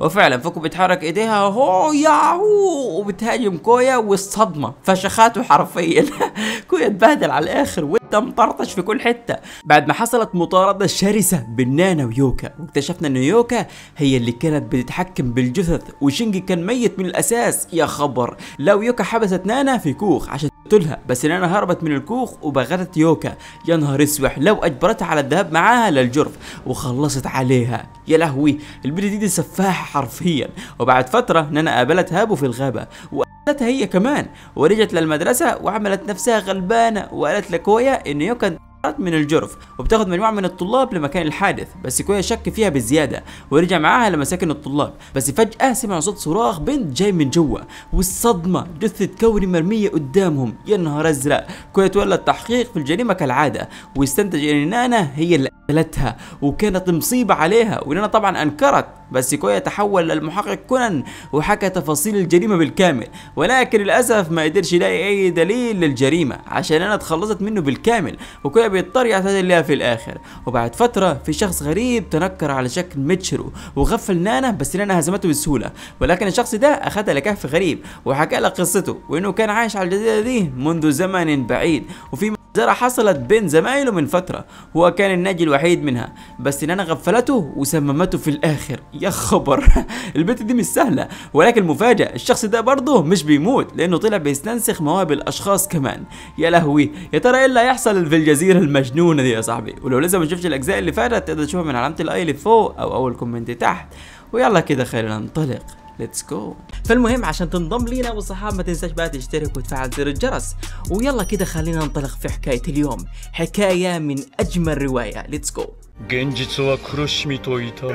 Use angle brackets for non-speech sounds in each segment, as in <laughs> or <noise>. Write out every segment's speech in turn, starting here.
وفعلا فوكو بتحرك ايديها هو ياهو وبتهاجم كويا والصدمه فشخاته حرفيا <laughs> كويا اتبهدل على الاخر تم مطرطش في كل حتة بعد ما حصلت مطاردة شرسة بين نانا ويوكا واكتشفنا ان يوكا هي اللي كانت بتتحكم بالجثث وشينجي كان ميت من الاساس يا خبر لو يوكا حبست نانا في كوخ عشان تقتلها بس نانا هربت من الكوخ وبغتت يوكا يا نهار اسوح لو اجبرتها على الذهاب معاها للجرف وخلصت عليها يا لهوي البنت دي, دي سفاحه حرفيا وبعد فتره نانا قابلت هابو في الغابه و... قالت هي كمان ورجعت للمدرسة وعملت نفسها غلبانة وقالت لكويا إن يوكا من الجرف وبتاخد مجموعه من الطلاب لمكان الحادث بس كويا شك فيها بزيادة ورجع معاها لمساكن الطلاب بس فجاه سمع صوت صراخ بنت جاي من جوا والصدمه جثه كوري مرميه قدامهم يا نهار ازرق كويا تولى التحقيق في الجريمه كالعاده واستنتج ان نانا هي اللي قتلتها وكانت مصيبة عليها ولنا طبعا أنكرت بس كويا تحول للمحقق كونان وحكى تفاصيل الجريمة بالكامل ولكن للأسف ما قدرش يلاقي أي دليل للجريمة عشان أنا اتخلصت منه بالكامل وكويا بيضطر يعتذر لها في الآخر وبعد فترة في شخص غريب تنكر على شكل ميتشرو وغفل نانا بس نانا هزمته بسهولة ولكن الشخص ده أخدها لكهف غريب وحكى لها قصته وإنه كان عايش على الجزيرة دي منذ زمن بعيد وفي ترى حصلت بين زمايله من فترة هو كان الناجي الوحيد منها بس إن أنا غفلته وسممته في الآخر يا خبر <laughs> البنت دي مش سهلة ولكن المفاجأة الشخص ده برضه مش بيموت لأنه طلع بيستنسخ مواهب الأشخاص كمان يا لهوي يا ترى إيه اللي هيحصل في الجزيرة المجنونة دي يا صاحبي ولو لسه ما شفتش الأجزاء اللي فاتت تقدر تشوفها من علامة الأي اللي فوق أو أول كومنت تحت ويلا كده خلينا ننطلق ليتس جو فالمهم عشان تنضم لينا والصحاب ما تنساش بقى تشترك وتفعل زر الجرس ويلا كده خلينا ننطلق في حكاية اليوم حكاية من أجمل رواية ليتس جو 現実は苦しみと痛みと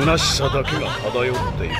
虚しさだけが漂っている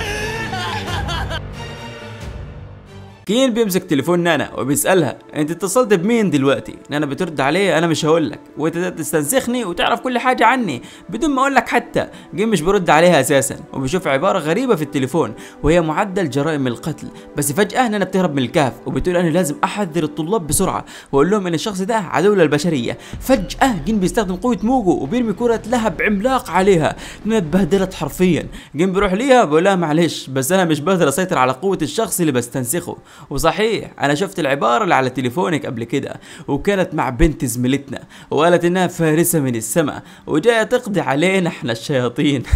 كين بيمسك تليفون نانا وبيسالها انت اتصلت بمين دلوقتي نانا بترد عليه انا مش هقول لك وانت تستنسخني وتعرف كل حاجه عني بدون ما اقول لك حتى جيم مش برد عليها اساسا وبيشوف عباره غريبه في التليفون وهي معدل جرائم القتل بس فجاه نانا بتهرب من الكهف وبتقول انا لازم احذر الطلاب بسرعه واقول لهم ان الشخص ده عدو للبشريه فجاه جين بيستخدم قوه موجو وبيرمي كره لهب عملاق عليها نانا اتبهدلت حرفيا جيم بيروح ليها بيقول لها معلش بس انا مش بقدر اسيطر على قوه الشخص اللي بستنسخه وصحيح انا شفت العباره اللي على تليفونك قبل كده وكانت مع بنت زميلتنا وقالت انها فارسه من السماء وجايه تقضي علينا احنا الشياطين <laughs>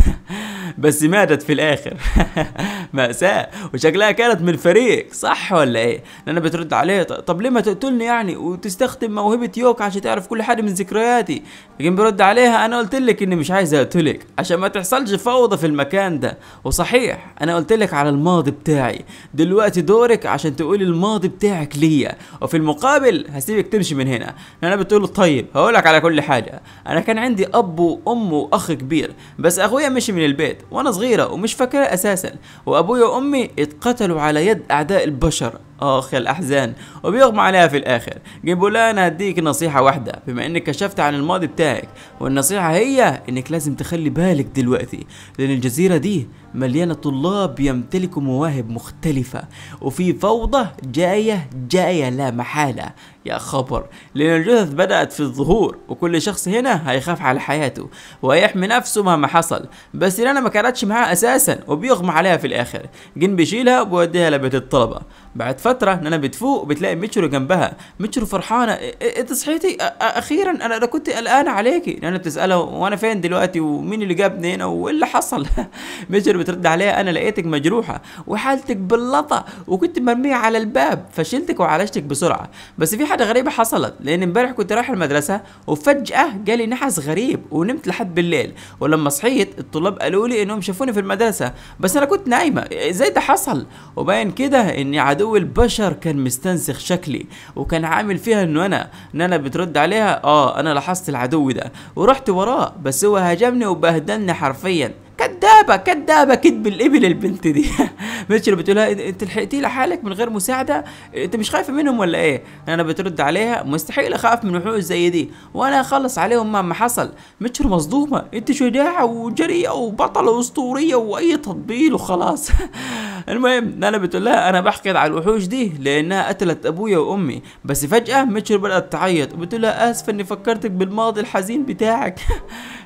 بس ماتت في الاخر <laughs> مأساة وشكلها كانت من فريق صح ولا ايه لأنها بترد عليه طب ليه ما تقتلني يعني وتستخدم موهبة يوك عشان تعرف كل حاجة من ذكرياتي لكن برد عليها انا قلت لك اني مش عايز اقتلك عشان ما تحصلش فوضى في المكان ده وصحيح انا قلت لك على الماضي بتاعي دلوقتي دورك عشان عشان تقول الماضي بتاعك ليا وفي المقابل هسيبك تمشي من هنا انا بتقول طيب هقول على كل حاجه انا كان عندي اب وام واخ كبير بس اخويا مشي من البيت وانا صغيره ومش فاكره اساسا وابويا وامي اتقتلوا على يد اعداء البشر يا الأحزان وبيغمى عليها في الآخر بيقول لها هديك نصيحة واحدة بما إنك كشفت عن الماضي بتاعك والنصيحة هي إنك لازم تخلي بالك دلوقتي لأن الجزيرة دي مليانة طلاب يمتلكوا مواهب مختلفة وفي فوضى جاية جاية لا محالة يا خبر لأن الجثث بدأت في الظهور وكل شخص هنا هيخاف على حياته وهيحمي نفسه مهما حصل بس لأنا ما كانتش معاه أساسا وبيغمى عليها في الآخر جن بيشيلها وبيوديها لبيت الطلبة بعد فتره ان انا بتفوق وبتلاقي ميتشرو جنبها ميتشرو فرحانه انت إيه، إيه، إيه، صحيتي اخيرا انا انا كنت قلقانة عليكي نانا بتسالها وانا فين دلوقتي ومين اللي جابني هنا وايه اللي حصل <laughs> ميتشرو بترد عليها انا لقيتك مجروحه وحالتك باللطا وكنت مرميه على الباب فشلتك وعالجتك بسرعه بس في حاجه غريبه حصلت لان امبارح كنت رايح المدرسه وفجاه جالي نحس غريب ونمت لحد بالليل ولما صحيت الطلاب قالوا لي انهم شافوني في المدرسه بس انا كنت نايمه ازاي ده حصل وباين كده اني عدو عدو البشر كان مستنسخ شكلي وكان عامل فيها انه انا ان انا بترد عليها اه انا لاحظت العدو ده ورحت وراه بس هو هاجمني وبهدلني حرفيا كدابة كدابة كدب الإبل البنت دي <laughs> مش اللي بتقولها أنت لحقتي لحالك من غير مساعدة أنت مش خايفة منهم ولا إيه؟ أنا بترد عليها مستحيل أخاف من وحوش زي دي وأنا اخلص عليهم مهما حصل متشر مصدومة أنت شجاعة وجريئة وبطلة أسطورية وأي تطبيل وخلاص <laughs> المهم نانا بتقول لها انا بحكي على الوحوش دي لانها قتلت ابويا وامي بس فجاه ميتشل بدات تعيط وبتقول لها اسفه اني فكرتك بالماضي الحزين بتاعك <laughs>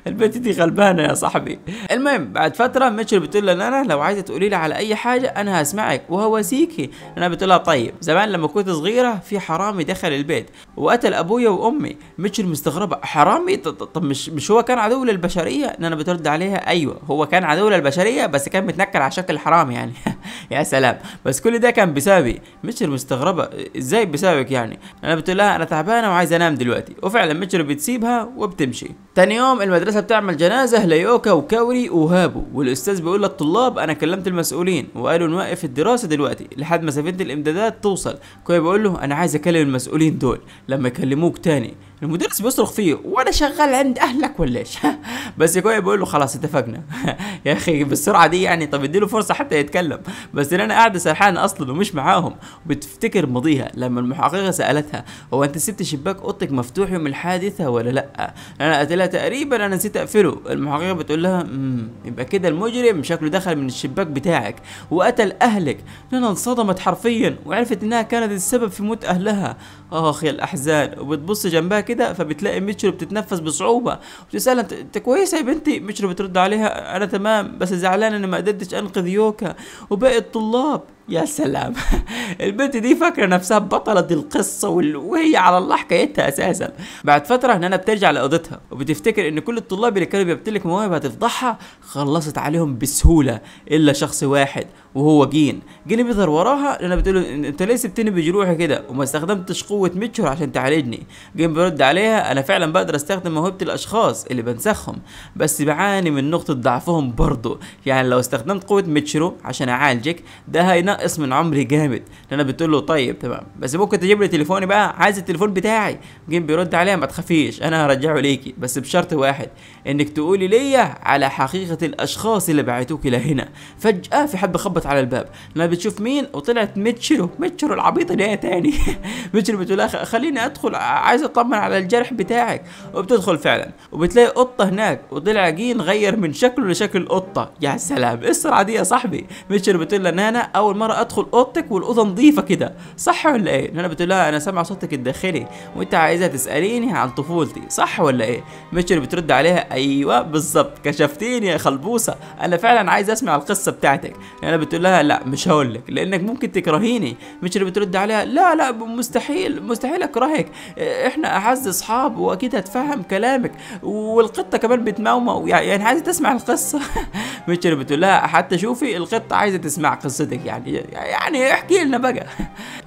البنت دي غلبانه يا صاحبي المهم بعد فتره ميتشل بتقول لها نانا لو عايزه تقولي لي على اي حاجه انا هسمعك وهواسيكي انا بتقول لها طيب زمان لما كنت صغيره في حرامي دخل البيت وقتل ابويا وامي ميتشل مستغربه حرامي طب مش مش هو كان عدو للبشريه نانا بترد عليها ايوه هو كان عدو للبشريه بس كان متنكر على شكل حرامي يعني <laughs> <laughs> يا سلام بس كل ده كان بسببي متشر مستغربه ازاي بسببك يعني انا بتقول لها انا تعبانه وعايزه انام دلوقتي وفعلا متشر بتسيبها وبتمشي تاني يوم المدرسه بتعمل جنازه ليوكا وكاوري وهابو والاستاذ بيقول للطلاب انا كلمت المسؤولين وقالوا نوقف الدراسه دلوقتي لحد ما سفينه الامدادات توصل كوي بيقول له انا عايز اكلم المسؤولين دول لما يكلموك تاني المدرس بيصرخ فيه وانا شغال عند اهلك ولا ايش <laughs> بس كويس بيقول له خلاص اتفقنا <laughs> يا اخي بالسرعه دي يعني طب ادي له فرصه حتى يتكلم بس ان انا قاعده سرحانه اصلا ومش معاهم وبتفتكر ماضيها لما المحققه سالتها هو انت سبت شباك اوضتك مفتوح يوم الحادثه ولا لا انا قلت لها تقريبا انا نسيت اقفله المحققه بتقول لها امم يبقى كده المجرم شكله دخل من الشباك بتاعك وقتل اهلك لنا انصدمت حرفيا وعرفت انها كانت السبب في موت اهلها آه، اخ يا الاحزان وبتبص جنبها كده فبتلاقي ميتشل بتتنفس بصعوبه وتسالها انت كويسه يا بنتي ميتشل بترد عليها انا تمام بس زعلان اني ما قدرتش انقذ يوكا وباقي الطلاب يا سلام <laughs> البنت دي فاكره نفسها بطله القصه وهي على الله حكايتها اساسا بعد فتره ان بترجع لأوضتها وبتفتكر ان كل الطلاب اللي كانوا بيبتلك مواهب هتفضحها خلصت عليهم بسهوله الا شخص واحد وهو جين جين بيظهر وراها لان بتقول انت ليه سبتني بجروحي كده وما استخدمتش قوه ميتشور عشان تعالجني جين بيرد عليها انا فعلا بقدر استخدم موهبه الاشخاص اللي بنسخهم بس بعاني من نقطه ضعفهم برضه يعني لو استخدمت قوه ميتشرو عشان اعالجك ده هينقص ناقص من عمري جامد لان بتقول له طيب تمام بس ممكن تجيب لي تليفوني بقى عايز التليفون بتاعي جيم بيرد عليها ما تخافيش انا هرجعه ليكي بس بشرط واحد انك تقولي ليا على حقيقه الاشخاص اللي بعتوك لهنا فجاه في حد خبط على الباب لما بتشوف مين وطلعت ميتشرو ميتشرو العبيطه اللي هي تاني <laughs> ميتشرو بتقول خليني ادخل عايز اطمن على الجرح بتاعك وبتدخل فعلا وبتلاقي قطه هناك وطلع جين غير من شكله لشكل قطه يا سلام ايه السرعه دي يا صاحبي ميتشرو بتقول لها انا اول مره مره ادخل اوضتك والاوضه نظيفه كده صح ولا ايه انا بتقول لها انا سامع صوتك الداخلي وانت عايزه تساليني عن طفولتي صح ولا ايه اللي بترد عليها ايوه بالظبط كشفتيني يا خلبوسه انا فعلا عايز اسمع القصه بتاعتك انا بتقول لها لا مش هقول لك لانك ممكن تكرهيني اللي بترد عليها لا لا مستحيل مستحيل اكرهك احنا اعز اصحاب واكيد هتفهم كلامك والقطه كمان بتمومو يعني عايزه تسمع القصه <laughs> اللي بتقول لها حتى شوفي القطه عايزه تسمع قصتك يعني يعني احكي لنا بقى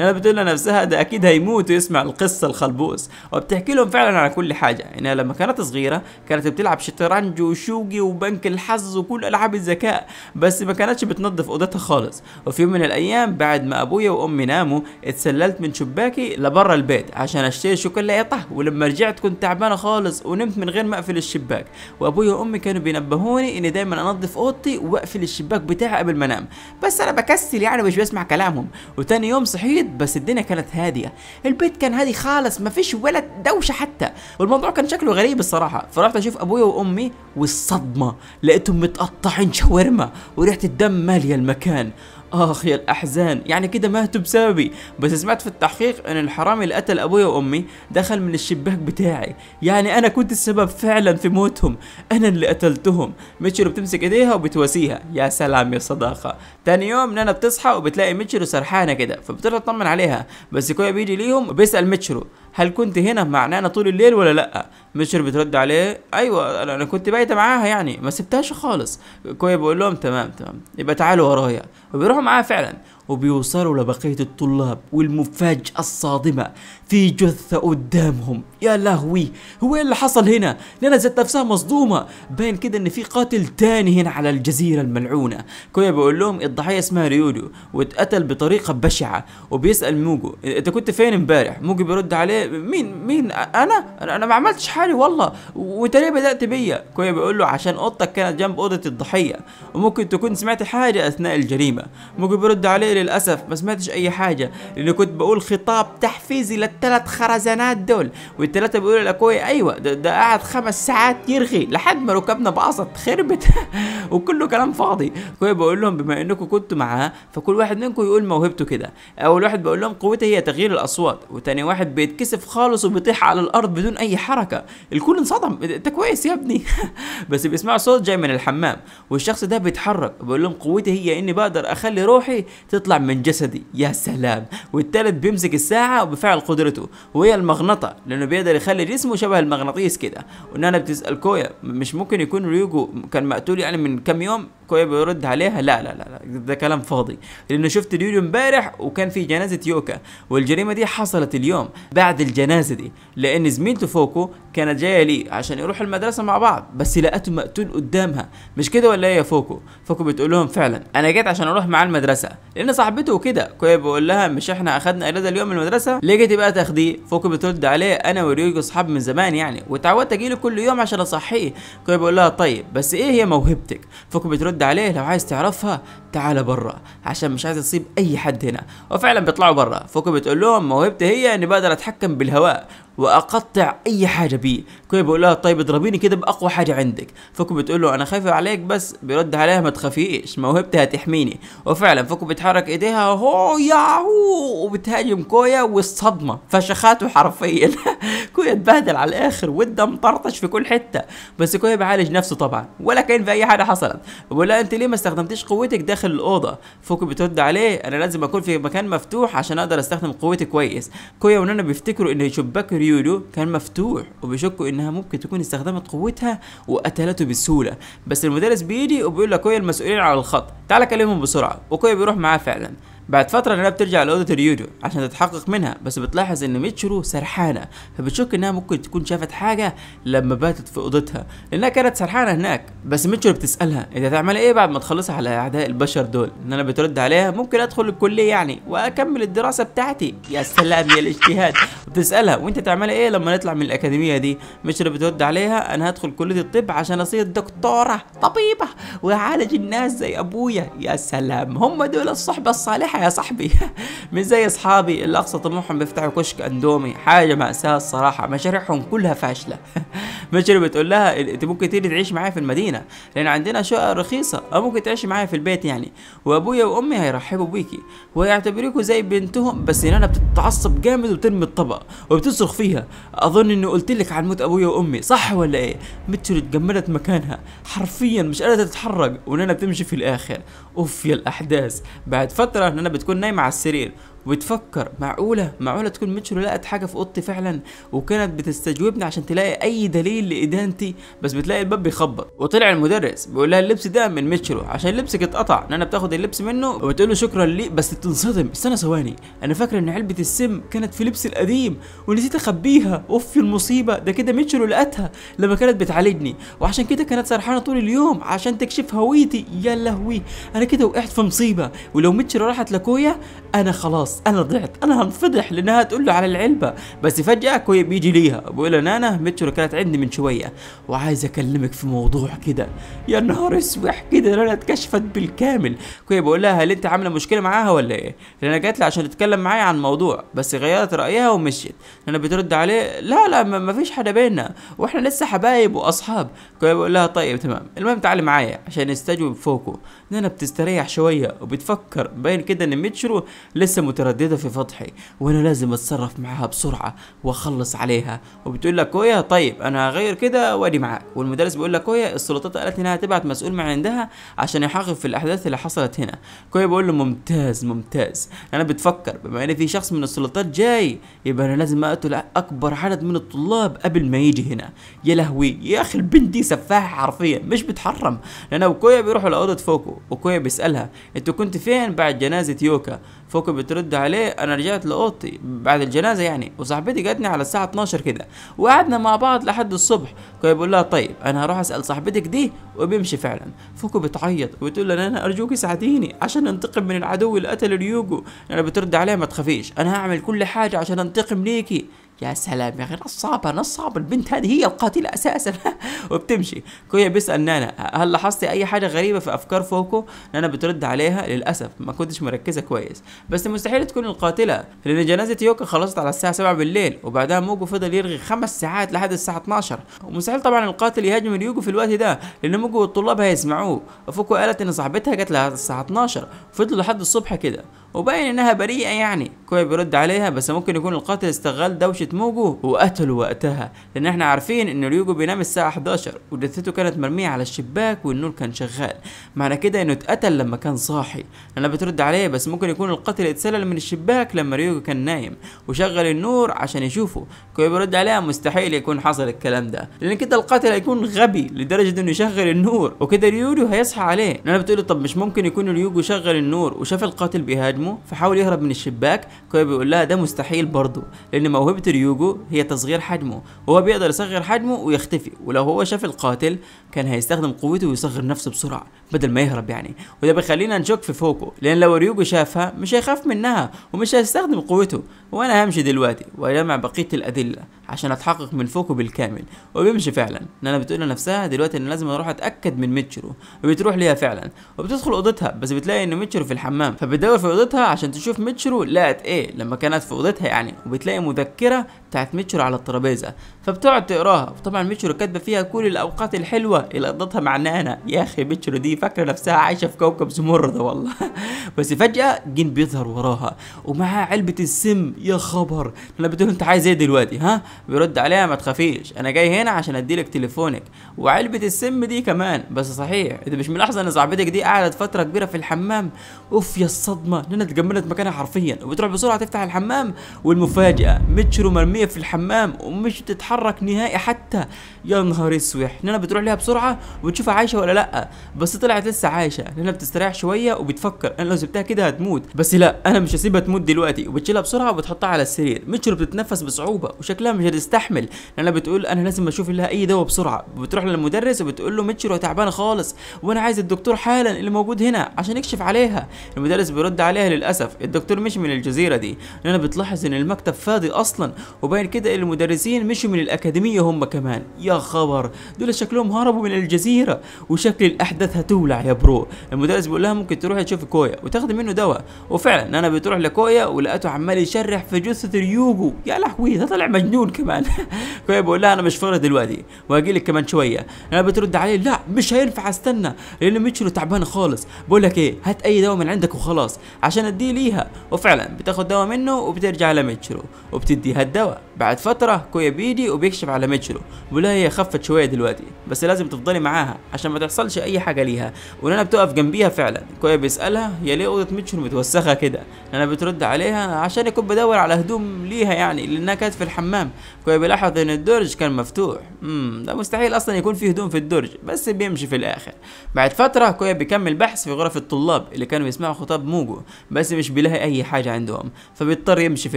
انا <laughs> بتقول لنفسها ده اكيد هيموت ويسمع القصه الخلبوس وبتحكي لهم فعلا على كل حاجه انها لما كانت صغيره كانت بتلعب شطرنج وشوقي وبنك الحظ وكل العاب الذكاء بس ما كانتش بتنظف اوضتها خالص وفي يوم من الايام بعد ما ابويا وامي ناموا اتسللت من شباكي لبره البيت عشان اشتري شوكولاته ولما رجعت كنت تعبانه خالص ونمت من غير ما اقفل الشباك وابويا وامي كانوا بينبهوني اني دايما انظف اوضتي واقفل الشباك بتاعي قبل ما انام بس انا بكسل يعني انا مش بسمع كلامهم وتاني يوم صحيت بس الدنيا كانت هاديه البيت كان هادي خالص ما فيش ولا دوشه حتى والموضوع كان شكله غريب الصراحه فرحت اشوف ابويا وامي والصدمه لقيتهم متقطعين شاورما وريحه الدم ماليه المكان اخ يا الاحزان يعني كده ماتوا بسببي بس سمعت في التحقيق ان الحرامي اللي قتل ابويا وامي دخل من الشباك بتاعي يعني انا كنت السبب فعلا في موتهم انا اللي قتلتهم ميتشل بتمسك ايديها وبتواسيها يا سلام يا صداقه تاني يوم نانا بتصحى وبتلاقي ميتشل سرحانه كده فبتروح تطمن عليها بس كويا بيجي ليهم وبيسال ميتشل هل كنت هنا مع نانا طول الليل ولا لا ميشر بترد عليه ايوه انا كنت بايته معاها يعني ما سبتهاش خالص كوي بيقول لهم تمام تمام يبقى تعالوا ورايا وبيروحوا معاها فعلا وبيوصلوا لبقية الطلاب والمفاجأة الصادمة في جثة قدامهم يا لهوي هو ايه اللي حصل هنا لنا ذات نفسها مصدومة باين كده ان في قاتل تاني هنا على الجزيرة الملعونة كويا بيقول لهم الضحية اسمها ريودو واتقتل بطريقة بشعة وبيسأل موجو انت كنت فين امبارح موجو بيرد عليه مين مين انا انا ما عملتش حالي والله وانت ليه بدأت بيا كويا بيقول له عشان اوضتك كانت جنب اوضة الضحية وممكن تكون سمعت حاجة اثناء الجريمة موجو بيرد عليه للأسف ما سمعتش أي حاجة لأني كنت بقول خطاب تحفيزي للثلاث خرزانات دول والثلاثة بيقولوا لأخويا أيوة ده, ده قعد خمس ساعات يرغي لحد ما ركبنا باصت خربت <laughs> وكله كلام فاضي كوي بقول لهم بما إنكم كنتوا معاه فكل واحد منكم يقول موهبته كده أول واحد بقول لهم قوتي هي تغيير الأصوات وتاني واحد بيتكسف خالص وبيطيح على الأرض بدون أي حركة الكل انصدم أنت كويس يا ابني <laughs> بس بيسمعوا صوت جاي من الحمام والشخص ده بيتحرك بقول لهم قوتي هي إني بقدر أخلي روحي تطلع بتطلع من جسدي يا سلام والتالت بيمسك الساعة وبفعل قدرته وهي المغنطة لأنه بيقدر يخلي جسمه شبه المغناطيس كده وأنا بتسأل كويا مش ممكن يكون ريوجو كان مقتول يعني من كام يوم كوي بيرد عليها لا لا لا, ده كلام فاضي لانه شفت اليوم امبارح وكان في جنازه يوكا والجريمه دي حصلت اليوم بعد الجنازه دي لان زميلته فوكو كانت جايه لي عشان يروح المدرسه مع بعض بس لقته مقتول قدامها مش كده ولا ايه يا فوكو فوكو بتقول لهم فعلا انا جيت عشان اروح معاه المدرسه لان صاحبته وكده كوي بيقول لها مش احنا اخذنا اجازه اليوم من المدرسه ليه جيتي بقى تاخديه فوكو بترد عليه انا وريوجو اصحاب من زمان يعني وتعودت اجي كل يوم عشان اصحيه كوي بيقول لها طيب بس ايه هي موهبتك فوكو بترد ترد عليه لو عايز تعرفها تعال برا عشان مش عايز تصيب اي حد هنا وفعلا بيطلعوا برا فوكو بتقول لهم موهبتي هي اني بقدر اتحكم بالهواء واقطع اي حاجه بيه كوبي بيقول لها طيب اضربيني كده باقوى حاجه عندك فوكو بتقول له انا خايفه عليك بس بيرد عليها ما تخافيش موهبتي هتحميني وفعلا فوكو بتحرك ايديها هو ياهو وبتهاجم كويا والصدمه فشخاته حرفيا <laughs> كويا اتبهدل على الاخر والدم مطرطش في كل حته بس كويا بيعالج نفسه طبعا ولا كان في اي حاجه حصلت بيقول لها انت ليه ما استخدمتيش قوتك داخل الاوضه فوكو بترد عليه انا لازم اكون في مكان مفتوح عشان اقدر استخدم قوتي كويس كويا ونانا بيفتكروا ان شباك ريولو كان مفتوح وبيشكوا ان انها ممكن تكون استخدمت قوتها وقتلته بسهوله بس المدرس بيجي وبيقول لك كويا المسؤولين على الخط تعالى كلمهم بسرعه وكويا بيروح معاه فعلا بعد فترة الراب بترجع لأوضة اليوجو عشان تتحقق منها بس بتلاحظ ان ميتشرو سرحانة فبتشك انها ممكن تكون شافت حاجة لما باتت في اوضتها لانها كانت سرحانة هناك بس ميتشرو بتسألها انت هتعمل ايه بعد ما تخلصها على اعداء البشر دول ان انا بترد عليها ممكن ادخل الكلية يعني واكمل الدراسة بتاعتي يا سلام يا الاجتهاد بتسألها وانت تعمل ايه لما نطلع من الاكاديمية دي ميتشرو بترد عليها انا هدخل كلية الطب عشان اصير دكتورة طبيبة واعالج الناس زي ابويا يا سلام هم دول الصحبة الصالحة يا صاحبي <laughs> مش زي اصحابي اللي اقصى طموحهم بيفتحوا كشك اندومي حاجه ماساه الصراحه مشاريعهم كلها فاشله <laughs> مشري بتقول لها انت ممكن تيجي تعيش معايا في المدينه لان عندنا شقه رخيصه او ممكن تعيشي معايا في البيت يعني وابويا وامي هيرحبوا بيكي ويعتبروكوا زي بنتهم بس ان انا بتتعصب جامد وترمي الطبق وبتصرخ فيها اظن اني قلت لك عن موت ابويا وامي صح ولا ايه متشر اتجمدت مكانها حرفيا مش قادره تتحرك ونانا بتمشي في الاخر اوف يا الاحداث بعد فتره نانا بتكون نايمه على السرير وتفكر معقوله معقوله تكون ميتشل لقت حاجه في اوضتي فعلا وكانت بتستجوبني عشان تلاقي اي دليل لادانتي بس بتلاقي الباب بيخبط وطلع المدرس بيقول لها اللبس ده من ميتشل عشان لبسك اتقطع أنا بتاخد اللبس منه وبتقول له شكرا لي بس بتنصدم استنى ثواني انا فاكره ان علبه السم كانت في لبسي القديم ونسيت اخبيها اوف المصيبه ده كده ميتشل لقتها لما كانت بتعالجني وعشان كده كانت سرحانه طول اليوم عشان تكشف هويتي يا لهوي انا كده وقعت في مصيبه ولو ميتشل راحت لاكويا انا خلاص انا ضعت انا هنفضح لانها تقول له على العلبه بس فجاه كوي بيجي ليها بيقول لها نانا مترو كانت عندي من شويه وعايز اكلمك في موضوع كده يا نهار اسوح كده نانا اتكشفت بالكامل كوي بقول لها هل انت عامله مشكله معاها ولا ايه لانها جات لي عشان تتكلم معايا عن موضوع بس غيرت رايها ومشيت نانا بترد عليه لا لا ما فيش حدا بينا واحنا لسه حبايب واصحاب كوي بقول لها طيب تمام المهم تعالي معايا عشان يستجوب فوكو نانا بتستريح شويه وبتفكر باين كده ان ميتشرو لسه مترددة في فضحي وانا لازم اتصرف معاها بسرعة واخلص عليها وبتقول لك كويا طيب انا هغير كده وادي معاك والمدرس بيقول لك كويا السلطات قالت انها تبعت مسؤول من عندها عشان يحقق في الاحداث اللي حصلت هنا كويا بيقول له ممتاز ممتاز انا بتفكر بما ان في شخص من السلطات جاي يبقى انا لازم اقتل اكبر عدد من الطلاب قبل ما يجي هنا يا لهوي يا اخي البنت دي سفاحة حرفيا مش بتحرم لان كويا بيروحوا لاوضة فوكو وكويا بيسألها انت كنت فين بعد جنازة يوكا فوكو بترد عليه انا رجعت لاوضتي بعد الجنازه يعني وصاحبتي جاتني على الساعه 12 كده وقعدنا مع بعض لحد الصبح كان بيقول لها طيب انا هروح اسال صاحبتك دي وبيمشي فعلا فوكو بتعيط وبتقول لها انا ارجوك ساعديني عشان انتقم من العدو اللي قتل ريوجو انا بترد عليه ما تخافيش انا هعمل كل حاجه عشان انتقم ليكي يا سلام يا اخي نصابه نصابه البنت هذه هي القاتله اساسا <laughs> وبتمشي كويا بيسال نانا هل لاحظتي اي حاجه غريبه في افكار فوكو نانا بترد عليها للاسف ما كنتش مركزه كويس بس مستحيل تكون القاتله لان جنازه يوكا خلصت على الساعه 7 بالليل وبعدها موجو فضل يرغي خمس ساعات لحد الساعه 12 ومستحيل طبعا القاتل يهاجم اليوجو في الوقت ده لان موجو والطلاب هيسمعوه فوكو قالت ان صاحبتها جت لها الساعه 12 فضلوا لحد الصبح كده وباين انها بريئه يعني كوي بيرد عليها بس ممكن يكون القاتل استغل دوشة موجو وقتله وقتها لان احنا عارفين ان ريوجو بينام الساعة 11 ودثته كانت مرمية على الشباك والنور كان شغال معنى كده انه اتقتل لما كان صاحي انا بترد عليه بس ممكن يكون القاتل اتسلل من الشباك لما ريوجو كان نايم وشغل النور عشان يشوفه كوي بيرد عليها مستحيل يكون حصل الكلام ده لان كده القاتل هيكون غبي لدرجة انه يشغل النور وكده ريوجو هيصحى عليه انا بتقول طب مش ممكن يكون ريوجو شغل النور وشاف القاتل بيهاجمه فحاول يهرب من الشباك كوبي بيقول لها ده مستحيل برضه لان موهبه ريوجو هي تصغير حجمه وهو بيقدر يصغر حجمه ويختفي ولو هو شاف القاتل كان هيستخدم قوته ويصغر نفسه بسرعه بدل ما يهرب يعني وده بيخلينا نشك في فوكو لان لو ريوجو شافها مش هيخاف منها ومش هيستخدم قوته وانا همشي دلوقتي واجمع بقيه الادله عشان اتحقق من فوكو بالكامل وبيمشي فعلا نانا بتقول لنفسها دلوقتي انا لازم اروح اتاكد من ميتشرو وبتروح ليها فعلا وبتدخل اوضتها بس بتلاقي ان ميتشرو في الحمام فبتدور في اوضتها عشان تشوف ميتشرو لقت ايه لما كانت في اوضتها يعني وبتلاقي مذكره بتاعت ميتشرو على الترابيزه فبتقعد تقراها وطبعا ميتشرو كاتبه فيها كل الاوقات الحلوه اللي قضتها مع نانا يا اخي ميتشرو دي فاكره نفسها عايشه في كوكب زمرد والله <laughs> بس فجاه جين بيظهر وراها ومعاه علبه السم يا خبر انا بتقول انت عايز ايه دلوقتي ها بيرد عليها ما تخافيش انا جاي هنا عشان اديلك تليفونك وعلبه السم دي كمان بس صحيح انت مش ملاحظه ان صاحبتك دي قعدت فتره كبيره في الحمام اوف يا الصدمه نانا اتجملت مكانها حرفيا وبتروح بسرعه تفتح الحمام والمفاجاه ميتشرو مرميه مرميه في الحمام ومش بتتحرك نهائي حتى يا نهار اسوح نانا بتروح ليها بسرعه وبتشوفها عايشه ولا لا بس طلعت لسه عايشه نانا بتستريح شويه وبتفكر انا لو سبتها كده هتموت بس لا انا مش هسيبها تموت دلوقتي وبتشيلها بسرعه وبتحطها على السرير ميتشل بتتنفس بصعوبه وشكلها مش هتستحمل نانا بتقول انا لازم اشوف لها اي دواء بسرعه بتروح للمدرس وبتقول له ميتشل تعبانه خالص وانا عايز الدكتور حالا اللي موجود هنا عشان يكشف عليها المدرس بيرد عليها للاسف الدكتور مش من الجزيره دي نانا بتلاحظ ان المكتب فاضي اصلا وبين كده المدرسين مشوا من الأكاديمية هم كمان يا خبر دول شكلهم هربوا من الجزيرة وشكل الأحداث هتولع يا برو المدرس بيقول لها ممكن تروحي تشوفي كويا وتاخدي منه دواء وفعلا أنا بتروح لكويا ولقيته عمال يشرح في جثة ريوجو يا لحوي ده طلع مجنون كمان <laughs> كويا بيقول لها أنا مش فاضي دلوقتي وهجي لك كمان شوية أنا بترد عليه لا مش هينفع استنى لأن ميتشلو تعبان خالص بقول لك إيه هات أي دواء من عندك وخلاص عشان أديه ليها وفعلا بتاخد دواء منه وبترجع لميتشرو وبتدي هالدواء بعد فترة كويا بيجي وبيكشف على ميتشرو بيقول هي خفت شوية دلوقتي بس لازم تفضلي معاها عشان ما تحصلش أي حاجة ليها ولانا بتقف جنبيها فعلا كويا بيسألها هي ليه أوضة ميتشرو متوسخة كده لانا بترد عليها عشان يكون بدور على هدوم ليها يعني لأنها كانت في الحمام كويا بيلاحظ إن الدرج كان مفتوح امم ده مستحيل أصلا يكون في هدوم في الدرج بس بيمشي في الآخر بعد فترة كويا بيكمل بحث في غرف الطلاب اللي كانوا بيسمعوا خطاب موجو بس مش بيلاقي أي اي حاجه عندهم فبيضطر يمشي في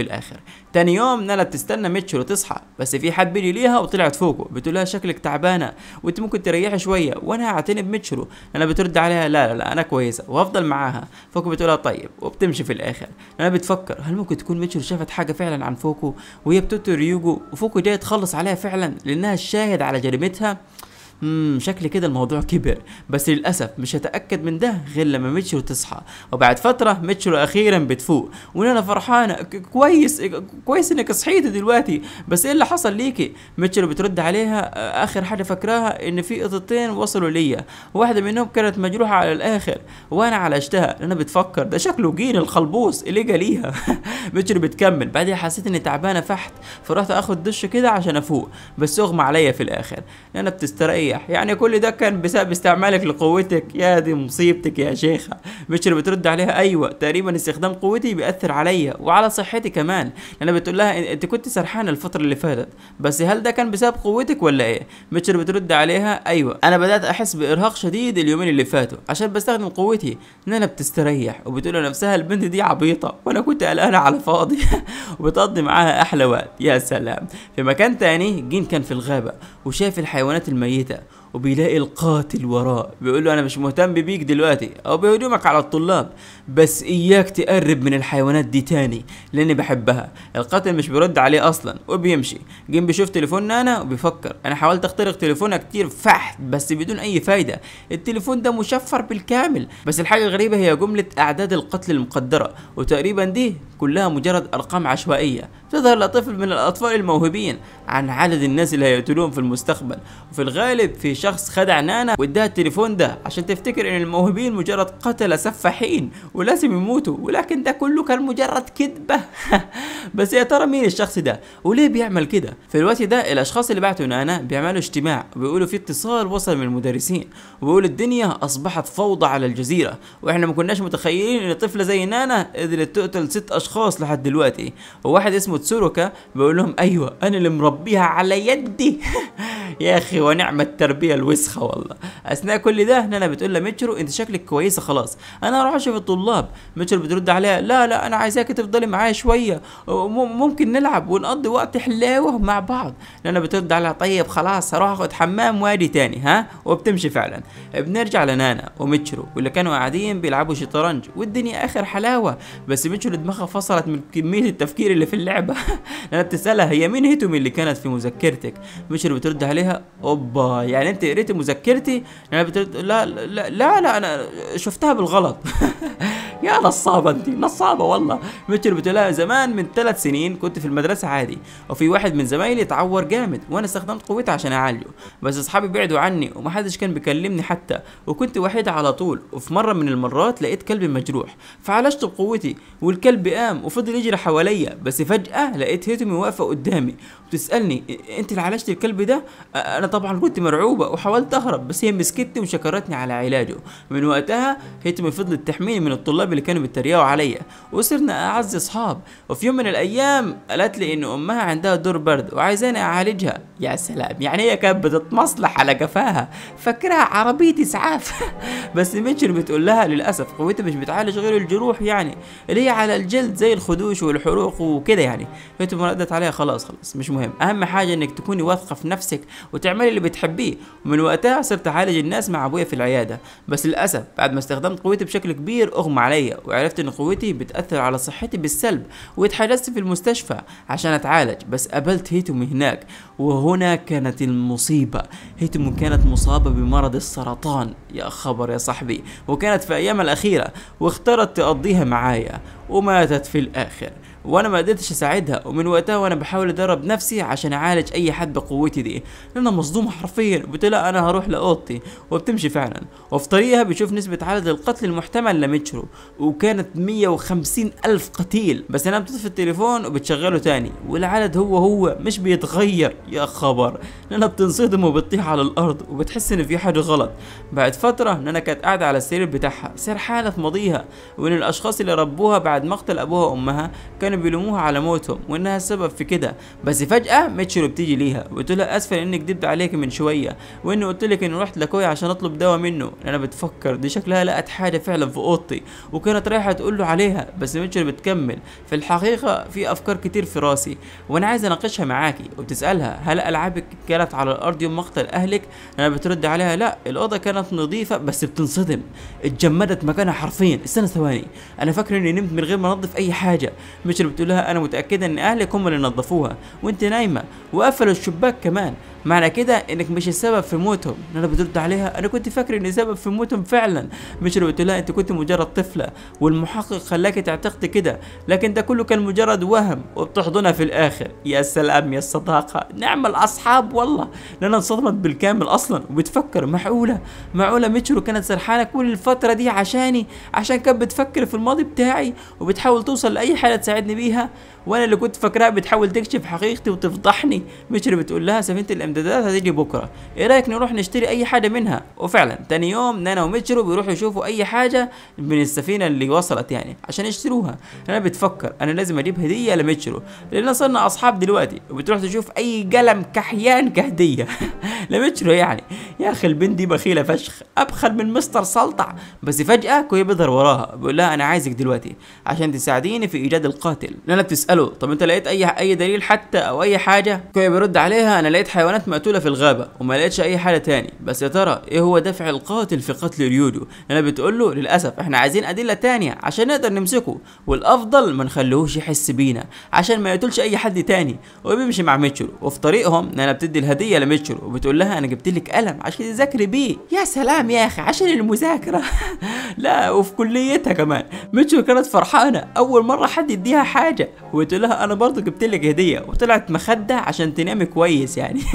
الاخر تاني يوم نالا بتستنى ميتشل تصحى بس في حد بيجي ليها وطلعت فوقه بتقول لها شكلك تعبانه وانت ممكن تريحي شويه وانا هعتني بميتشل انا بترد عليها لا لا لا انا كويسه وافضل معاها فوكو بتقول لها طيب وبتمشي في الاخر انا بتفكر هل ممكن تكون ميتشل شافت حاجه فعلا عن فوكو وهي بتوتو ريوجو وفوكو جاي تخلص عليها فعلا لانها الشاهد على جريمتها مم شكل كده الموضوع كبر بس للاسف مش هتاكد من ده غير لما ميتشلو تصحى وبعد فتره ميتشلو اخيرا بتفوق وانا فرحانه كويس كويس انك صحيتي دلوقتي بس ايه اللي حصل ليكي ميتشلو بترد عليها آه، اخر حاجه فاكراها ان في قطتين وصلوا ليا واحده منهم كانت مجروحه على الاخر وانا عالجتها انا بتفكر ده شكله جين الخلبوس إيه اللي جاليها <laughs> ميتشلو بتكمل بعدها حسيت اني تعبانه فحت فرحت اخد دش كده عشان افوق بس اغمى عليا في الاخر لانها بتستريح تريح يعني كل ده كان بسبب استعمالك لقوتك يا دي مصيبتك يا شيخة اللي بترد عليها ايوه تقريبا استخدام قوتي بيأثر عليا وعلى صحتي كمان لأن بتقول لها انت كنت سرحانة الفترة اللي فاتت بس هل ده كان بسبب قوتك ولا ايه اللي بترد عليها ايوه انا بدأت احس بارهاق شديد اليومين اللي فاتوا عشان بستخدم قوتي ان انا بتستريح وبتقول لنفسها البنت دي عبيطة وانا كنت قلقانة على فاضي <laughs> وبتقضي معاها احلى وقت يا سلام في مكان تاني جين كان في الغابة وشاف الحيوانات الميتة وبيلاقي القاتل وراه بيقول له انا مش مهتم بيك دلوقتي او بهجومك على الطلاب بس اياك تقرب من الحيوانات دي تاني لاني بحبها القاتل مش بيرد عليه اصلا وبيمشي جيم بيشوف تليفوننا انا وبيفكر انا حاولت اخترق تليفونها كتير فحت بس بدون اي فايده التليفون ده مشفر بالكامل بس الحاجه الغريبه هي جمله اعداد القتل المقدره وتقريبا دي كلها مجرد ارقام عشوائيه تظهر لطفل من الأطفال الموهوبين عن عدد الناس اللي هيقتلوهم في المستقبل وفي الغالب في شخص خدع نانا واداها التليفون ده عشان تفتكر ان الموهوبين مجرد قتلة سفاحين ولازم يموتوا ولكن ده كله كان مجرد كذبة <laughs> بس يا ترى مين الشخص ده وليه بيعمل كده في الوقت ده الاشخاص اللي بعتوا نانا بيعملوا اجتماع وبيقولوا في اتصال وصل من المدرسين وبيقولوا الدنيا اصبحت فوضى على الجزيرة واحنا ما كناش متخيلين ان طفلة زي نانا قدرت تقتل ست اشخاص لحد دلوقتي وواحد اسمه تسوروكا بقول لهم ايوه انا اللي مربيها على يدي <laughs> يا اخي ونعم التربيه الوسخه والله اثناء كل ده نانا بتقول لميتشرو انت شكلك كويسه خلاص انا هروح اشوف الطلاب ميتشرو بترد عليها لا لا انا عايزاك تفضلي معايا شويه ممكن نلعب ونقضي وقت حلاوه مع بعض نانا بترد عليها طيب خلاص هروح اخد حمام وادي تاني ها وبتمشي فعلا بنرجع لنانا وميتشرو واللي كانوا قاعدين بيلعبوا شطرنج والدنيا اخر حلاوه بس ميتشرو دماغها فصلت من كميه التفكير اللي في اللعبه <laughs> لأنها بتسألها هي مين هيتومي اللي كانت في مذكرتك مش اللي بترد عليها أوبا يعني أنت قريتي مذكرتي لأنها بترد لا لا لا, لا أنا شفتها بالغلط <laughs> يا نصابه انت نصابه والله مثل بتقول لها زمان من ثلاث سنين كنت في المدرسه عادي وفي واحد من زمايلي اتعور جامد وانا استخدمت قوتي عشان اعالجه بس اصحابي بعدوا عني ومحدش كان بيكلمني حتى وكنت وحيد على طول وفي مره من المرات لقيت كلب مجروح فعالجته بقوتي والكلب قام وفضل يجري حواليا بس فجاه لقيت هيتومي واقفه قدامي وتسالني انت اللي عالجتي الكلب ده انا طبعا كنت مرعوبه وحاولت اهرب بس هي مسكتني وشكرتني على علاجه من وقتها هيتومي فضلت تحميني من الطلاب اللي كانوا بيتريقوا عليا وصرنا اعز اصحاب وفي يوم من الايام قالت لي ان امها عندها دور برد وعايزاني اعالجها يا سلام يعني هي كانت بتتمصلح على قفاها فاكرها عربيه اسعاف <laughs> بس ميتشل بتقول لها للاسف قوتي مش بتعالج غير الجروح يعني اللي هي على الجلد زي الخدوش والحروق وكده يعني فانت ردت عليها خلاص خلاص مش مهم اهم حاجه انك تكوني واثقه في نفسك وتعملي اللي بتحبيه ومن وقتها صرت اعالج الناس مع ابويا في العياده بس للاسف بعد ما استخدمت قوتي بشكل كبير اغمى علي عليا وعرفت ان قوتي بتأثر على صحتي بالسلب واتحجزت في المستشفى عشان اتعالج بس قابلت هيتم هناك وهنا كانت المصيبة هيتم كانت مصابة بمرض السرطان يا خبر يا صاحبي وكانت في ايامها الاخيرة واختارت تقضيها معايا وماتت في الاخر وانا ما قدرتش اساعدها ومن وقتها وانا بحاول ادرب نفسي عشان اعالج اي حد بقوتي دي لانها مصدومه حرفيا قلت انا هروح لاوضتي وبتمشي فعلا وفي طريقها بيشوف نسبه عدد القتل المحتمل لميتشرو وكانت 150 الف قتيل بس انا بتطفي التليفون وبتشغله تاني والعدد هو هو مش بيتغير يا خبر لانها بتنصدم وبتطيح على الارض وبتحس ان في حاجه غلط بعد فتره ان انا كانت قاعده على السرير بتاعها سرحانه في ماضيها وان الاشخاص اللي ربوها بعد مقتل ابوها وامها كانوا كانوا بيلوموها على موتهم وانها السبب في كده بس فجأة ميتشل بتيجي ليها وتقول لها اسفه اني كدبت عليك من شوية واني قلت لك اني رحت لاكويا عشان اطلب دواء منه انا بتفكر دي شكلها لقت حاجة فعلا في اوضتي وكانت رايحة تقول له عليها بس ميتشل بتكمل في الحقيقة في افكار كتير في راسي وانا عايز اناقشها معاكي وبتسألها هل العابك كانت على الارض يوم مقتل اهلك انا بترد عليها لا الاوضة كانت نظيفة بس بتنصدم اتجمدت مكانها حرفيا استنى ثواني انا فاكر اني نمت من غير ما انظف اي حاجة مش اللي بتقولها انا متاكده ان اهلك هم اللي نظفوها وانت نايمه وقفلوا الشباك كمان معنى كده انك مش السبب في موتهم انا بدرت عليها انا كنت فاكر اني سبب في موتهم فعلا مش قلت لها انت كنت مجرد طفله والمحقق خلاك تعتقد كده لكن ده كله كان مجرد وهم وبتحضنها في الاخر يا سلام يا الصداقه نعم الاصحاب والله لانها انصدمت بالكامل اصلا وبتفكر معقوله معقوله ميتشرو كانت سرحانه كل الفتره دي عشاني عشان كانت بتفكر في الماضي بتاعي وبتحاول توصل لاي حالة تساعدني بيها وانا اللي كنت فاكراها بتحاول تكشف حقيقتي وتفضحني ميتشرو بتقول لها سفينه الامن الاستندادات هتيجي بكره ايه رايك نروح نشتري اي حاجه منها وفعلا تاني يوم نانا وميتشرو بيروحوا يشوفوا اي حاجه من السفينه اللي وصلت يعني عشان يشتروها انا بتفكر انا لازم اجيب هديه لميتشرو لان صرنا اصحاب دلوقتي وبتروح تشوف اي قلم كحيان كهديه <laughs> لميتشرو يعني يا اخي البنت دي بخيله فشخ ابخل من مستر سلطع بس فجاه كوي بيظهر وراها بيقول لها انا عايزك دلوقتي عشان تساعديني في ايجاد القاتل نانا بتساله طب انت لقيت اي اي دليل حتى او اي حاجه كوي بيرد عليها انا لقيت حيوانات كانت مقتولة في الغابة وما لقيتش أي حالة تاني بس يا ترى إيه هو دافع القاتل في قتل ريودو أنا بتقول له للأسف إحنا عايزين أدلة تانية عشان نقدر نمسكه والأفضل ما نخليهوش يحس بينا عشان ما يقتلش أي حد تاني وبيمشي مع ميتشلو وفي طريقهم نانا بتدي الهدية لميتشلو وبتقول لها أنا جبت لك قلم عشان تذاكري بيه يا سلام يا أخي عشان المذاكرة <laughs> لا وفي كليتها كمان ميتشلو كانت فرحانة أول مرة حد يديها حاجة وبتقول لها أنا برضه جبت لك هدية وطلعت مخدة عشان تنامي كويس يعني <laughs>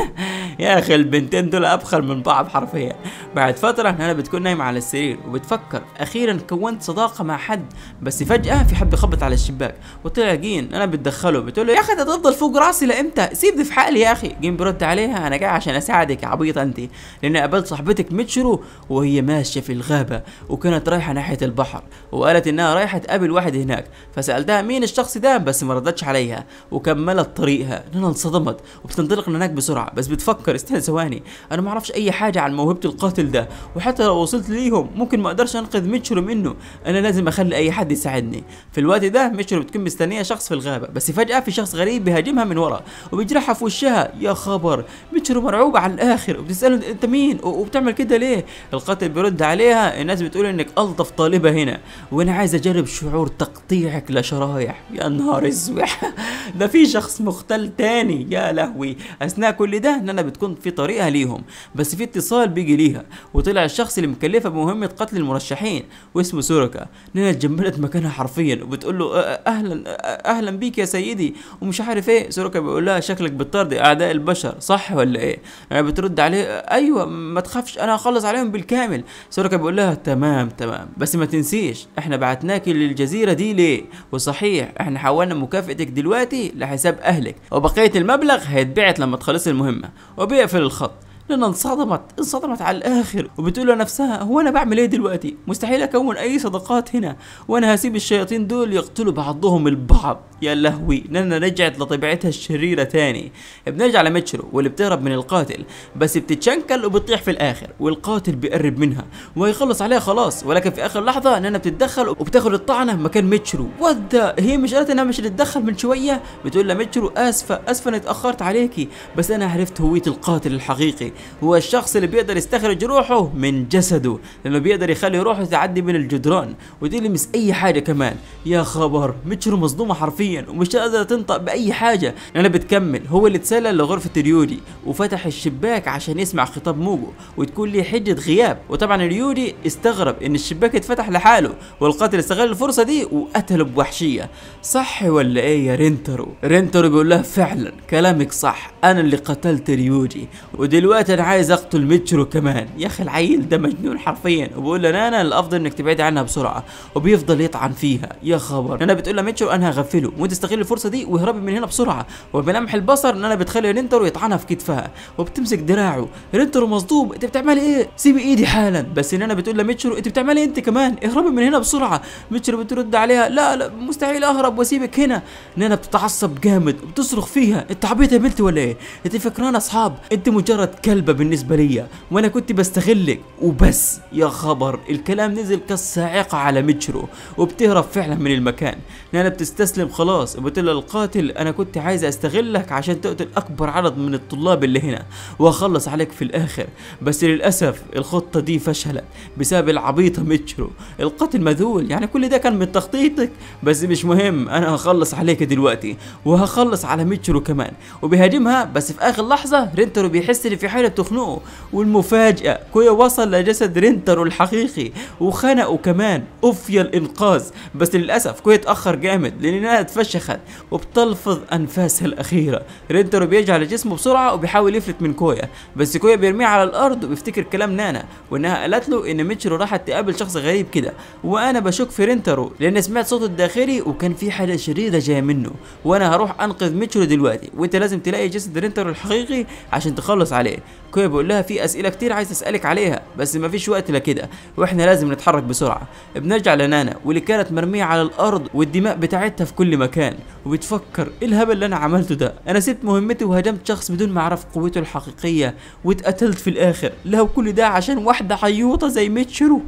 يا اخي البنتين دول ابخل من بعض حرفيا بعد فتره هنا بتكون نايمه على السرير وبتفكر اخيرا كونت صداقه مع حد بس فجاه في حد بيخبط على الشباك وطلع جين انا بتدخله بتقول له يا اخي تفضل فوق راسي لامتى سيبني في حالي يا اخي جين برد عليها انا جاي عشان اساعدك يا عبيطة انت لان قابلت صاحبتك متشرو وهي ماشيه في الغابه وكانت رايحه ناحيه البحر وقالت انها رايحه تقابل واحد هناك فسالتها مين الشخص ده بس ما ردتش عليها وكملت طريقها لنا انصدمت وبتنطلق من هناك بسرعه بس بتفكر استنى ثواني انا ما اعرفش اي حاجه عن موهبه القاتل ده وحتى لو وصلت ليهم ممكن ما اقدرش انقذ ميتشرو منه انا لازم اخلي اي حد يساعدني في الوقت ده ميتشرو بتكون مستنيه شخص في الغابه بس فجاه في شخص غريب بيهاجمها من ورا وبيجرحها في وشها يا خبر ميتشرو مرعوبه على الاخر وبتساله انت مين وبتعمل كده ليه القاتل بيرد عليها الناس بتقول انك الطف طالبه هنا وانا عايز اجرب شعور تقطيعك لشرايح يا نهار <laughs> ده في شخص مختل تاني يا لهوي اثناء كل ده ده ان انا بتكون في طريقها ليهم بس في اتصال بيجي ليها وطلع الشخص اللي مكلفه بمهمه قتل المرشحين واسمه سوركا نينا اتجملت مكانها حرفيا وبتقول له أه، أه، اهلا أه، اهلا بيك يا سيدي ومش عارف ايه سوركا بيقول لها شكلك بتطردي اعداء البشر صح ولا ايه يعني بترد عليه ايوه ما تخافش انا هخلص عليهم بالكامل سوركا بيقول لها تمام تمام بس ما تنسيش احنا بعتناك للجزيره دي ليه وصحيح احنا حولنا مكافاتك دلوقتي لحساب اهلك وبقيه المبلغ هيتبعت لما تخلصي المهمه مهمة وبيقفل الخط لأنها انصدمت انصدمت على الآخر وبتقول لنفسها هو أنا بعمل إيه دلوقتي مستحيل أكون أي صداقات هنا وأنا هسيب الشياطين دول يقتلوا بعضهم البعض يا لهوي لأنها رجعت لطبيعتها الشريرة تاني بنرجع لميتشرو واللي بتهرب من القاتل بس بتتشنكل وبتطيح في الآخر والقاتل بيقرب منها وهيخلص عليها خلاص ولكن في آخر لحظة نانا بتتدخل وبتاخد الطعنة مكان ميتشرو ودا هي مش قالت إنها مش هتتدخل من شوية بتقول لميتشرو آسفة آسفة أنا اتأخرت عليكي بس أنا عرفت هوية القاتل الحقيقي هو الشخص اللي بيقدر يستخرج روحه من جسده لانه بيقدر يخلي روحه تعدي من الجدران وتلمس اي حاجه كمان يا خبر متشر مصدومه حرفيا ومش قادره تنطق باي حاجه انا بتكمل هو اللي اتسلل لغرفه اليودي وفتح الشباك عشان يسمع خطاب موجو وتكون ليه حجه غياب وطبعا اليودي استغرب ان الشباك اتفتح لحاله والقاتل استغل الفرصه دي وقتله بوحشيه صح ولا ايه يا رينترو رينترو بيقول لها فعلا كلامك صح انا اللي قتلت ريوجي ودلوقتي انا عايز اقتل ميتشرو كمان يا اخي العيل ده مجنون حرفيا وبقول له نانا الافضل انك تبعدي عنها بسرعه وبيفضل يطعن فيها يا خبر انا بتقول له ميتشرو انا هغفله وانت استغل الفرصه دي واهربي من هنا بسرعه وبلمح البصر نانا بتخلي رينترو يطعنها في كتفها وبتمسك دراعه رينترو مصدوم انت بتعملي ايه سيبي ايدي حالا بس نانا بتقول له انت بتعملي إيه انت كمان اهربي من هنا بسرعه ميتشرو بترد عليها لا لا مستحيل اهرب واسيبك هنا نانا بتتعصب جامد وبتصرخ فيها انت عبيطه يا بنتي ولا ايه انت فكرانه اصحاب انت مجرد كلب كلبه بالنسبه ليا وانا كنت بستغلك وبس يا خبر الكلام نزل كالصاعقه على مترو وبتهرب فعلا من المكان نانا بتستسلم خلاص وبتقول القاتل انا كنت عايز استغلك عشان تقتل اكبر عدد من الطلاب اللي هنا واخلص عليك في الاخر بس للاسف الخطه دي فشلت بسبب العبيطه مترو القاتل مذول يعني كل ده كان من تخطيطك بس مش مهم انا هخلص عليك دلوقتي وهخلص على مترو كمان وبيهاجمها بس في اخر لحظه رينترو بيحس ان في حاجه مستحيلة بتخنقه والمفاجأة كويا وصل لجسد رينتر الحقيقي وخنقه كمان اوف يا الانقاذ بس للأسف كويا اتأخر جامد لأنها اتفشخت وبتلفظ أنفاسها الأخيرة رينتر بيجعل جسمه بسرعة وبيحاول يفلت من كويا بس كويا بيرميه على الأرض وبيفتكر كلام نانا وإنها قالت له إن ميتشرو راحت تقابل شخص غريب كده وأنا بشك في رينترو لأن سمعت صوته الداخلي وكان في حاجة شريرة جاية منه وأنا هروح أنقذ ميتشرو دلوقتي وأنت لازم تلاقي جسد رينترو الحقيقي عشان تخلص عليه كويا بيقول لها في اسئله كتير عايز اسالك عليها بس مفيش وقت لكده واحنا لازم نتحرك بسرعه بنرجع لنانا واللي كانت مرميه على الارض والدماء بتاعتها في كل مكان وبتفكر ايه الهبل اللي انا عملته ده انا سبت مهمتي وهجمت شخص بدون ما اعرف قوته الحقيقيه واتقتلت في الاخر لو كل ده عشان واحده حيوطه زي ميتشرو <laughs>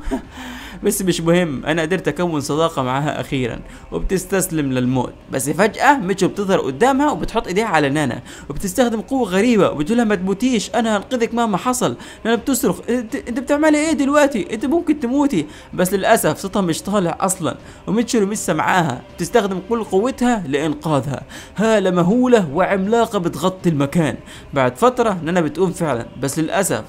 بس مش مهم انا قدرت اكون صداقه معاها اخيرا وبتستسلم للموت بس فجاه ميتشو بتظهر قدامها وبتحط ايديها على نانا وبتستخدم قوه غريبه وبتقول لها ما تموتيش انا هنقذك مهما حصل نانا بتصرخ انت بتعملي ايه دلوقتي انت ممكن تموتي بس للاسف صوتها مش طالع اصلا وميتشو لسه معاها بتستخدم كل قوتها لانقاذها هاله مهوله وعملاقه بتغطي المكان بعد فتره نانا بتقوم فعلا بس للاسف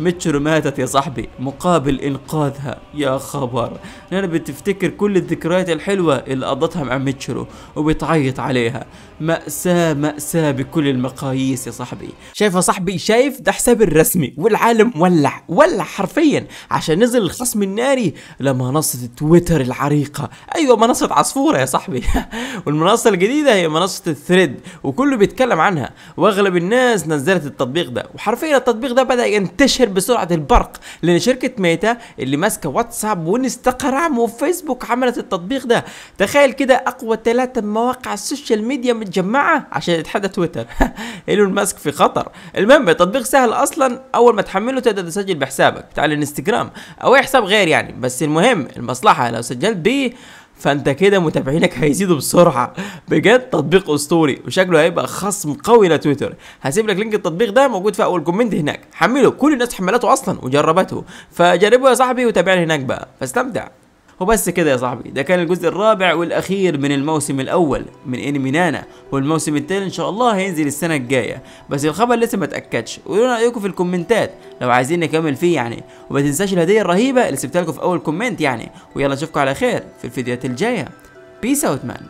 متشر ماتت يا صاحبي مقابل انقاذها يا خبر نانا بتفتكر كل الذكريات الحلوة اللي قضتها مع متشرو وبتعيط عليها مأساة مأساة بكل المقاييس يا صاحبي شايف يا صاحبي شايف ده حساب الرسمي والعالم ولع ولع حرفيا عشان نزل الخصم الناري لمنصة تويتر العريقة ايوه منصة عصفورة يا صاحبي <laughs> والمنصة الجديدة هي منصة الثريد وكله بيتكلم عنها واغلب الناس نزلت التطبيق ده وحرفيا التطبيق ده بدأ ينتشر بسرعة البرق لان شركة ميتا اللي ماسكة واتساب وانستقرام وفيسبوك عملت التطبيق ده تخيل كده اقوى ثلاثة مواقع السوشيال ميديا من متجمعه عشان يتحدى تويتر <laughs> ايلون ماسك في خطر المهم التطبيق سهل اصلا اول ما تحمله تقدر تسجل بحسابك بتاع الانستجرام او اي حساب غير يعني بس المهم المصلحه لو سجلت بيه فانت كده متابعينك هيزيدوا بسرعه بجد تطبيق اسطوري وشكله هيبقى خصم قوي لتويتر هسيب لك لينك التطبيق ده موجود في اول كومنت هناك حمله كل الناس حملته اصلا وجربته فجربه يا صاحبي وتابعني هناك بقى فاستمتع وبس كده يا صاحبي ده كان الجزء الرابع والاخير من الموسم الاول من انمي نانا والموسم التاني ان شاء الله هينزل السنه الجايه بس الخبر لسه ما اتاكدش قولوا رايكم في الكومنتات لو عايزين نكمل فيه يعني وما تنساش الهديه الرهيبه اللي سبتها لكم في اول كومنت يعني ويلا نشوفكم على خير في الفيديوهات الجايه بيس اوت مان